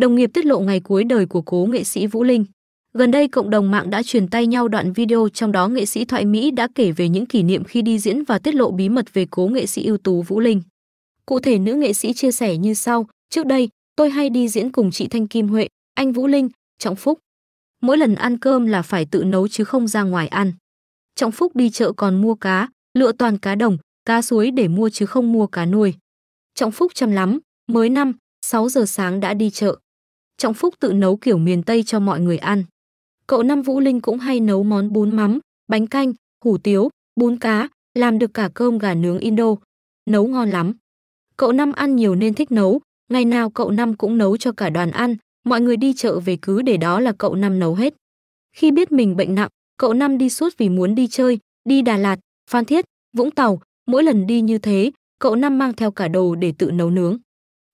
đồng nghiệp tiết lộ ngày cuối đời của cố nghệ sĩ Vũ Linh. Gần đây cộng đồng mạng đã truyền tay nhau đoạn video trong đó nghệ sĩ Thoại Mỹ đã kể về những kỷ niệm khi đi diễn và tiết lộ bí mật về cố nghệ sĩ ưu tú Vũ Linh. Cụ thể nữ nghệ sĩ chia sẻ như sau, trước đây tôi hay đi diễn cùng chị Thanh Kim Huệ, anh Vũ Linh, Trọng Phúc. Mỗi lần ăn cơm là phải tự nấu chứ không ra ngoài ăn. Trọng Phúc đi chợ còn mua cá, lựa toàn cá đồng, cá suối để mua chứ không mua cá nuôi. Trọng Phúc chăm lắm, mới 5, 6 giờ sáng đã đi chợ. Trọng Phúc tự nấu kiểu miền Tây cho mọi người ăn. Cậu Năm Vũ Linh cũng hay nấu món bún mắm, bánh canh, hủ tiếu, bún cá, làm được cả cơm gà nướng Indo. Nấu ngon lắm. Cậu Năm ăn nhiều nên thích nấu, ngày nào cậu Năm cũng nấu cho cả đoàn ăn, mọi người đi chợ về cứ để đó là cậu Năm nấu hết. Khi biết mình bệnh nặng, cậu Năm đi suốt vì muốn đi chơi, đi Đà Lạt, Phan Thiết, Vũng Tàu, mỗi lần đi như thế, cậu Năm mang theo cả đồ để tự nấu nướng.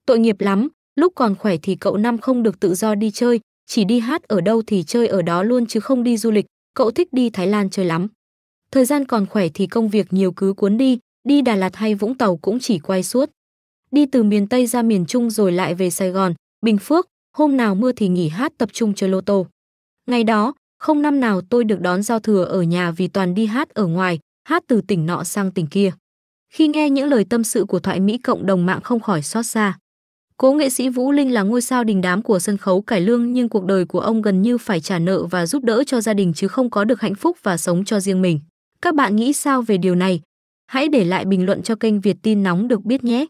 Tội nghiệp lắm, lúc còn khỏe thì cậu năm không được tự do đi chơi, chỉ đi hát ở đâu thì chơi ở đó luôn chứ không đi du lịch, cậu thích đi Thái Lan chơi lắm. Thời gian còn khỏe thì công việc nhiều cứ cuốn đi, đi Đà Lạt hay Vũng Tàu cũng chỉ quay suốt. Đi từ miền Tây ra miền Trung rồi lại về Sài Gòn, Bình Phước, hôm nào mưa thì nghỉ hát tập trung chơi lô tô. Ngày đó, không năm nào tôi được đón giao thừa ở nhà vì toàn đi hát ở ngoài, hát từ tỉnh nọ sang tỉnh kia. Khi nghe những lời tâm sự của thoại Mỹ cộng đồng mạng không khỏi xót xa. Cố nghệ sĩ Vũ Linh là ngôi sao đình đám của sân khấu cải lương nhưng cuộc đời của ông gần như phải trả nợ và giúp đỡ cho gia đình chứ không có được hạnh phúc và sống cho riêng mình. Các bạn nghĩ sao về điều này? Hãy để lại bình luận cho kênh Việt tin nóng được biết nhé.